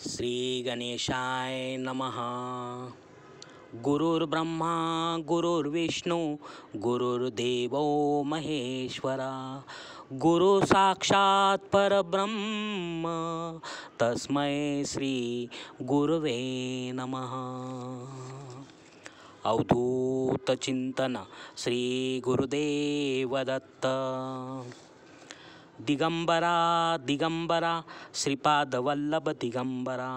श्रीगणेशाय नमः गुरुर्ब्रह्मा गुरुर्विष्णु गुरुर्देवो महेश्वर गुरुसाक्षात् परब्रह्म तस्मै गुरवे नमः अवधूतचिन्तन श्रीगुरुदेवदत्त திகம்பரா திகம்பரா ஸ்ரீபாத வல்லப திகம்பரா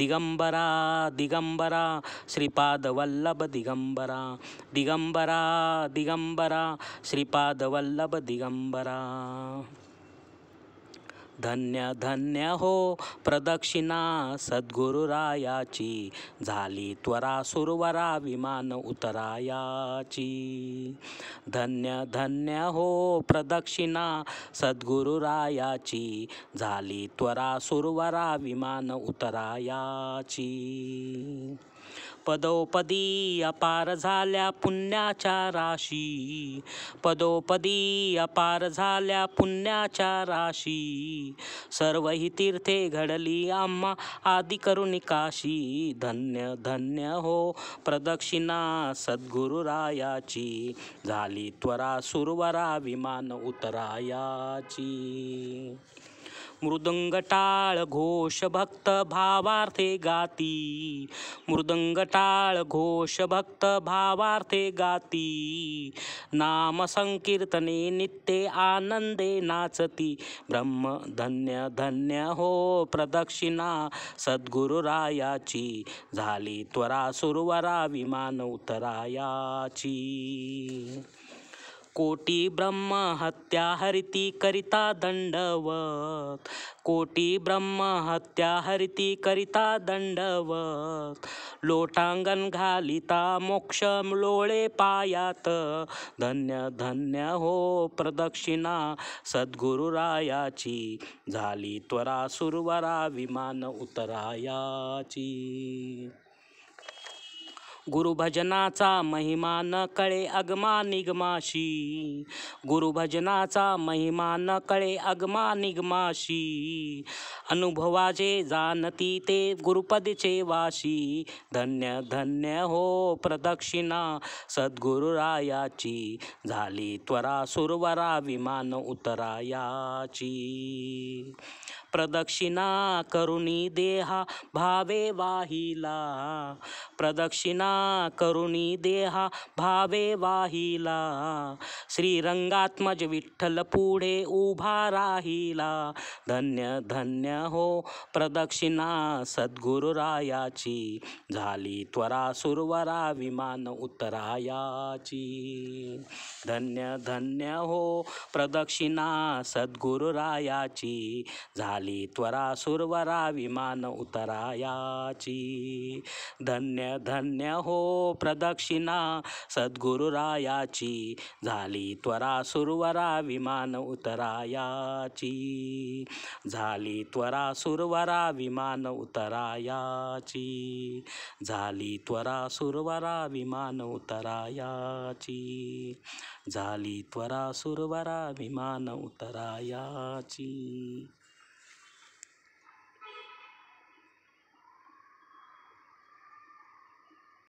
திகம்பரா திகம்பரா ஸ்ரீபாத வல்லப திகம்பரா திகம்பரா திகம்பரா ஸ்ரீபாத வல்லப திகம்பரா धन्य धन्य हो प्रदक्षिणा सद्गुरुरायाची झाली त्वरा सुरवरा विमान उतरायाची धन्य धन्य हो प्रदक्षिणा सद्गुरुरायाची झाली त्वरा सुरवरा विमान उतरायाची पदोपदी अपार झाल्या पुण्याच्या राशी पदोपदी अपार झाल्या पुण्याच्या राशी सर्व ही तीर्थे घडली आम्हा आदि करुणिकाशी धन्य धन्य हो प्रदक्षिणा सद्गुरुरायाची झाली त्वरा सुरवरा विमान उतरायाची मृदंग टाळ घोष भक्त भावार्थे गाती मृदंग टाळ घोष भक्त भावार्थे गाती नाम संकीर्तने नित्ये आनंदे नाचती ब्रह्म धन्य धन्य हो प्रदक्षिणा सद्गुरुरायाची झाली त्वरा सुरवरा विमान उतरायाची कोटी ब्रह्महत्या हरिती करिता दंडवत कोटी ब्रह्महत्या हरिती करिता दंडवत लोटांगण घालिता मोक्ष लोळे पायात धन्य धन्य हो प्रदक्षिणा सद्गुरुरायाची झाली त्वरा सुरवरा विमान उतरायाची गुरुभजनाचा महिमा न कळे अगमा निगमाशी गुरुभजनाचा महिमा न कळे अगमा निगमाशी अनुभवाचे जाणती ते गुरुपदचे वाशी धन्य धन्य हो प्रदक्षिणा सद्गुरुरायाची झाली त्वरा सुरवरा विमान उतरायाची प्रदक्षिणा करुणी देहा भावे वाहिला प्रदक्षिणा करुणी देहा भावे वाहिला श्रीरंगात्मज विठ्ठल पुढे उभा राहिला धन्य धन्य हो प्रदक्षिणा सद्गुरुरायाची झाली त्वरा सुरवरा विमान उतरायाची धन्य धन्य हो प्रदक्षिणा सद्गुरुरायाची झाली झाली त्वरा सुरवरा विमान उतरायाची धन्य धन्य हो प्रदक्षिणा सद्गुरुरायाची झाली त्वरा सुरवरा विमान उतरायाची झाली त्वरा सुरवरा विमान उतरायाची झाली त्वरा सुरवरा विमान उतरायाची झाली त्वरा सुरवरा विमान उतरायाची